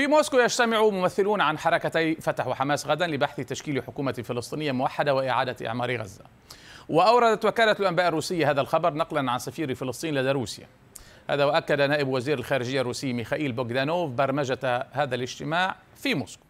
في موسكو يجتمع ممثلون عن حركتي فتح وحماس غدا لبحث تشكيل حكومة فلسطينية موحدة وإعادة إعمار غزة وأوردت وكالة الأنباء الروسية هذا الخبر نقلا عن سفير فلسطين لدى روسيا هذا وأكد نائب وزير الخارجية الروسي ميخائيل بوغدانوف برمجة هذا الاجتماع في موسكو